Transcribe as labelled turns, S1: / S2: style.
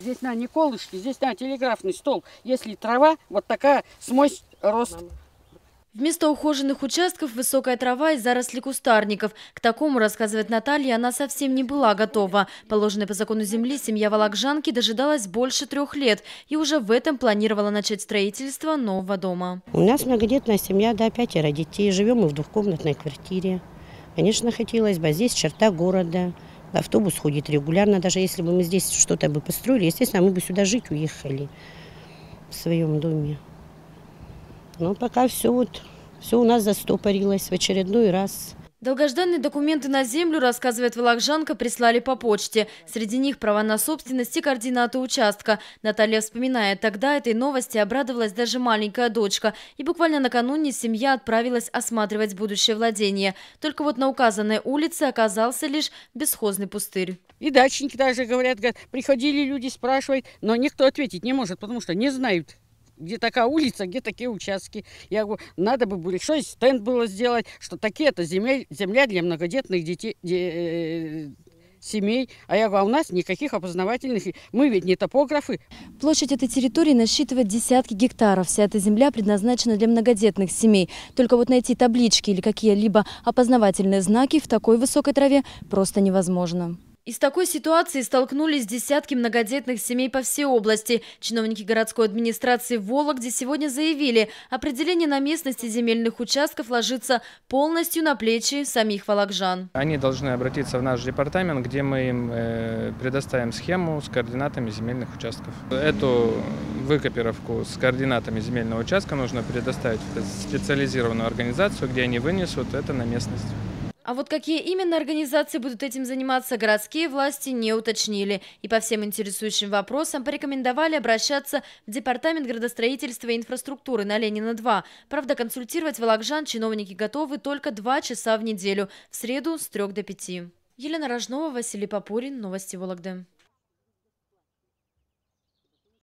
S1: Здесь на не колышки, здесь на телеграфный стол. Если трава, вот такая смось рост.
S2: Вместо ухоженных участков – высокая трава и заросли кустарников. К такому, рассказывает Наталья, она совсем не была готова. Положенной по закону земли семья Волокжанки дожидалась больше трех лет и уже в этом планировала начать строительство нового дома.
S3: У нас многодетная семья, да, пятеро детей. Живем мы в двухкомнатной квартире. Конечно, хотелось бы. А здесь черта города – автобус ходит регулярно. Даже если бы мы здесь что-то бы построили, естественно, мы бы сюда жить уехали в своем доме. Но пока все вот, все у нас застопорилось в очередной раз.
S2: Долгожданные документы на землю, рассказывает Волокжанка, прислали по почте. Среди них права на собственность и координаты участка. Наталья вспоминает, тогда этой новости обрадовалась даже маленькая дочка. И буквально накануне семья отправилась осматривать будущее владение. Только вот на указанной улице оказался лишь бесхозный пустырь. И дачники даже говорят, говорят, приходили люди
S1: спрашивать, но никто ответить не может, потому что не знают, где такая улица, где такие участки. Я говорю, надо бы большой стенд было сделать, что такие-то земля, земля для многодетных детей, де, э, семей. А я говорю, а у нас никаких опознавательных, мы ведь не
S2: топографы. Площадь этой территории насчитывает десятки гектаров. Вся эта земля предназначена для многодетных семей. Только вот найти таблички или какие-либо опознавательные знаки в такой высокой траве просто невозможно. Из такой ситуации столкнулись десятки многодетных семей по всей области. Чиновники городской администрации Вологде сегодня заявили, определение на местности земельных участков ложится полностью на плечи самих вологжан.
S4: Они должны обратиться в наш департамент, где мы им э, предоставим схему с координатами земельных участков. Эту выкопировку с координатами земельного участка нужно предоставить в специализированную организацию, где они вынесут это на местность.
S2: А вот какие именно организации будут этим заниматься, городские власти не уточнили. И по всем интересующим вопросам порекомендовали обращаться в Департамент градостроительства и инфраструктуры на Ленина-2. Правда, консультировать Вологжан чиновники готовы только два часа в неделю, в среду с 3 до 5. Елена Рожнова, Василий Попурин, Новости Вологды.